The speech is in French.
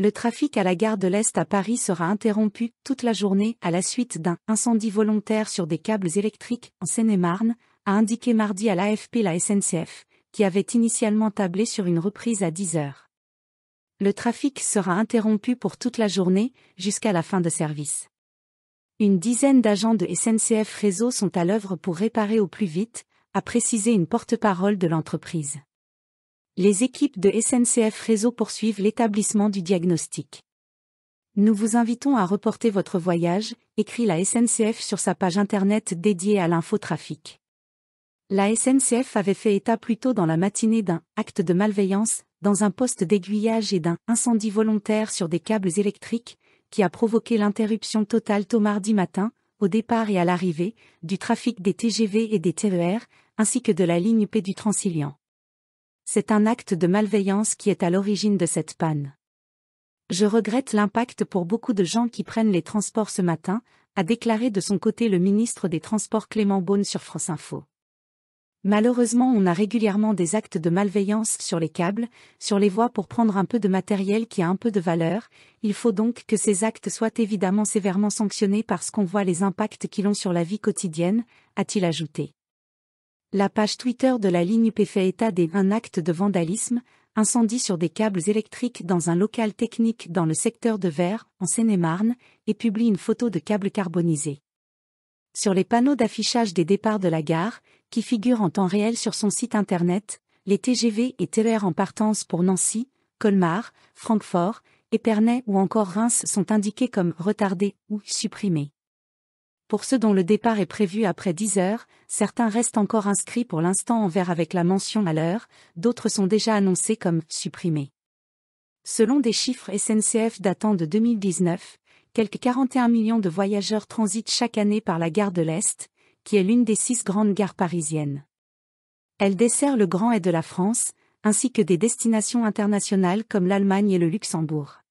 Le trafic à la gare de l'Est à Paris sera interrompu toute la journée à la suite d'un incendie volontaire sur des câbles électriques en Seine-et-Marne, a indiqué mardi à l'AFP la SNCF, qui avait initialement tablé sur une reprise à 10 heures. Le trafic sera interrompu pour toute la journée, jusqu'à la fin de service. Une dizaine d'agents de SNCF Réseau sont à l'œuvre pour réparer au plus vite, a précisé une porte-parole de l'entreprise les équipes de SNCF Réseau poursuivent l'établissement du diagnostic. Nous vous invitons à reporter votre voyage, écrit la SNCF sur sa page internet dédiée à l'infotrafic. La SNCF avait fait état plus tôt dans la matinée d'un acte de malveillance dans un poste d'aiguillage et d'un incendie volontaire sur des câbles électriques qui a provoqué l'interruption totale tôt mardi matin, au départ et à l'arrivée, du trafic des TGV et des TER, ainsi que de la ligne P du Transilien. C'est un acte de malveillance qui est à l'origine de cette panne. Je regrette l'impact pour beaucoup de gens qui prennent les transports ce matin, a déclaré de son côté le ministre des Transports Clément Beaune sur France Info. Malheureusement, on a régulièrement des actes de malveillance sur les câbles, sur les voies pour prendre un peu de matériel qui a un peu de valeur. Il faut donc que ces actes soient évidemment sévèrement sanctionnés parce qu'on voit les impacts qu'ils ont sur la vie quotidienne, a-t-il ajouté. La page Twitter de la ligne UP fait état des un acte de vandalisme, incendie sur des câbles électriques dans un local technique dans le secteur de Vert, en Seine-et-Marne, et publie une photo de câbles carbonisés. Sur les panneaux d'affichage des départs de la gare, qui figurent en temps réel sur son site internet, les TGV et TER en partance pour Nancy, Colmar, Francfort, Épernay ou encore Reims sont indiqués comme retardés ou supprimés. Pour ceux dont le départ est prévu après 10 heures, certains restent encore inscrits pour l'instant en vert avec la mention à l'heure, d'autres sont déjà annoncés comme supprimés. Selon des chiffres SNCF datant de 2019, quelques 41 millions de voyageurs transitent chaque année par la gare de l'Est, qui est l'une des six grandes gares parisiennes. Elle dessert le Grand Est de la France, ainsi que des destinations internationales comme l'Allemagne et le Luxembourg.